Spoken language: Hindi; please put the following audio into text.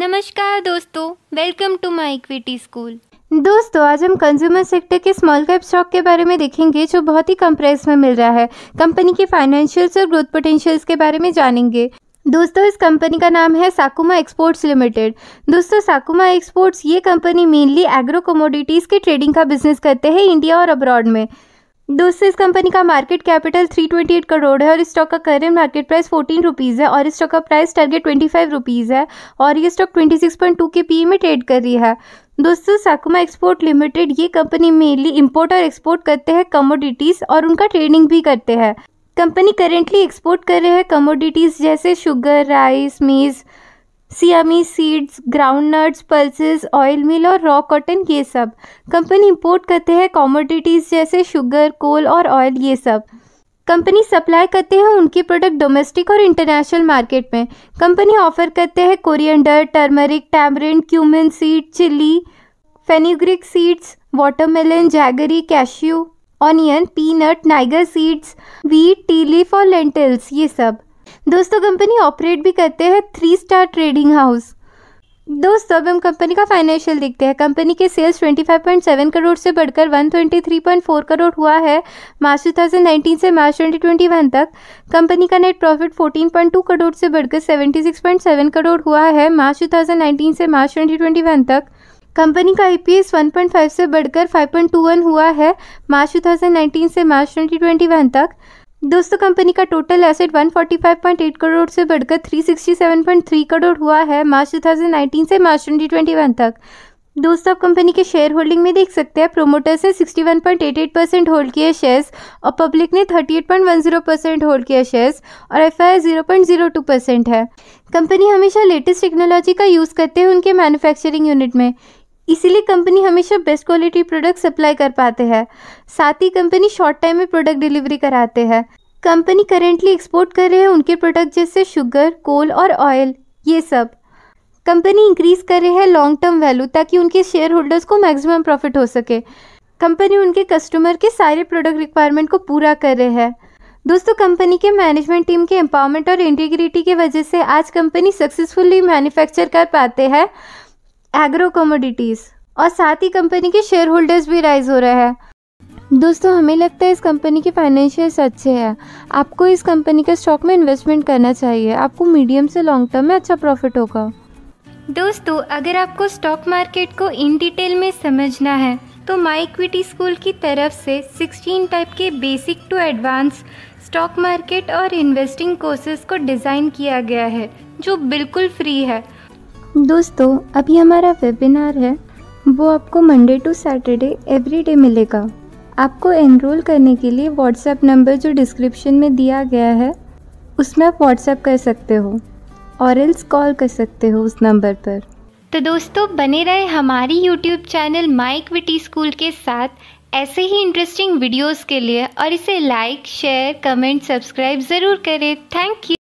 नमस्कार दोस्तों welcome to my equity school दोस्तों आज हम कंज्यूमर सेक्टर के स्मॉल कैप स्टॉक के बारे में देखेंगे जो बहुत ही कम प्राइस में मिल रहा है कंपनी के फाइनेंशियल्स और ग्रोथ पोटेंशियल्स के बारे में जानेंगे दोस्तों इस कंपनी का नाम है साकुमा एक्सपोर्ट्स लिमिटेड दोस्तों साकुमा एक्सपोर्ट्स ये कंपनी मेनली एग्रो कमोडिटीज़ के ट्रेडिंग का बिजनेस करते हैं इंडिया और अब्रॉड में दोस्तों इस कंपनी का मार्केट कैपिटल 328 करोड़ है और इस स्टॉक का current market price fourteen rupees है और इस स्टॉक का price target twenty five rupees है और ये stock twenty six point two के पी में ट्रेड कर रही है दोस्तों साकुमा एक्सपोर्ट लिमिटेड ये कंपनी मेनली इम्पोर्ट और एक्सपोर्ट करते हैं कमोडिटीज़ और उनका ट्रेडिंग भी करते हैं कंपनी करेंटली एक्सपोर्ट कर रहे हैं कमोडिटीज़ जैसे sugar rice maize sesame seeds ground nuts pulses oil mill और रॉ कॉटन ये सब कंपनी इंपोर्ट करते हैं कॉमोडिटीज़ जैसे शुगर कोल और ऑयल ये सब कंपनी सप्लाई करते हैं उनके प्रोडक्ट डोमेस्टिक और इंटरनेशनल मार्केट में कंपनी ऑफर करते हैं coriander turmeric tamarind cumin seed chilli fenugreek seeds watermelon jaggery cashew onion peanut niger seeds wheat tea leaf और लेंटिल्स ये सब दोस्तों कंपनी ऑपरेट भी करते हैं थ्री स्टार ट्रेडिंग हाउस दोस्तों अब हम कंपनी का फाइनेंशियल देखते हैं कंपनी के सेल्स 25.7 करोड़ से बढ़कर 123.4 करोड़ हुआ है मार्च 2019 से मार्च 2021 तक कंपनी का नेट प्रॉफिट 14.2 करोड़ से बढ़कर 76.7 करोड़ हुआ है मार्च 2019 से मार्च 2021 तक कंपनी का ई 1.5 से बढ़कर 5.21 हुआ है मार्च 2019 से मार्च 2021 तक दोस्तों कंपनी का टोटल एसेट 145.8 करोड़ से बढ़कर 367.3 करोड़ हुआ है मार्च 2019 से मार्च 2021 तक दोस्तों आप कंपनी के शेयर होल्डिंग में देख सकते हैं प्रोमोटर्स ने 61.88 परसेंट होल्ड किया शेयर्स और पब्लिक ने 38.10 परसेंट होल्ड किया शेयर्स और एफ आई 0.02 परसेंट है कंपनी हमेशा लेटेस्ट टेक्नोलॉजी का यूज़ करते हैं उनके मैन्युफैक्चरिंग यूनिट में इसीलिए कंपनी हमेशा बेस्ट क्वालिटी प्रोडक्ट सप्लाई कर पाते हैं साथ ही कंपनी शॉर्ट टाइम में प्रोडक्ट डिलीवरी कराते हैं कंपनी करेंटली एक्सपोर्ट कर रहे हैं उनके प्रोडक्ट जैसे शुगर कोल और ऑयल ये सब कंपनी इंक्रीज कर रहे हैं लॉन्ग टर्म वैल्यू ताकि उनके शेयर होल्डर्स को मैक्सिमम प्रॉफिट हो सके कंपनी उनके कस्टमर के सारे प्रोडक्ट रिक्वायरमेंट को पूरा कर रहे हैं दोस्तों कंपनी के मैनेजमेंट टीम के एम्पावरमेंट और इंटीग्रिटी की वजह से आज कंपनी सक्सेसफुली मैन्युफैक्चर कर पाते हैं एग्रो कमोडिटीज़ और साथ ही कंपनी के शेयर होल्डर्स भी राइज हो रहे हैं दोस्तों हमें लगता है इस कंपनी के फाइनेंशियल्स अच्छे हैं आपको इस कंपनी के स्टॉक में इन्वेस्टमेंट करना चाहिए आपको मीडियम से लॉन्ग टर्म में अच्छा प्रॉफिट होगा दोस्तों अगर आपको स्टॉक मार्केट को इन डिटेल में समझना है तो माई इक्विटी स्कूल की तरफ से 16 टाइप के basic to advance stock market और इन्वेस्टिंग कोर्सेज को डिज़ाइन किया गया है जो बिल्कुल फ्री है दोस्तों अभी हमारा वेबिनार है वो आपको Monday to Saturday every day मिलेगा आपको एनरोल करने के लिए व्हाट्सएप नंबर जो डिस्क्रिप्शन में दिया गया है उसमें आप व्हाट्सएप कर सकते हो और एल्स कॉल कर सकते हो उस नंबर पर तो दोस्तों बने रहे हमारी YouTube channel my equity school के साथ ऐसे ही इंटरेस्टिंग वीडियोस के लिए और इसे लाइक शेयर कमेंट सब्सक्राइब ज़रूर करें थैंक यू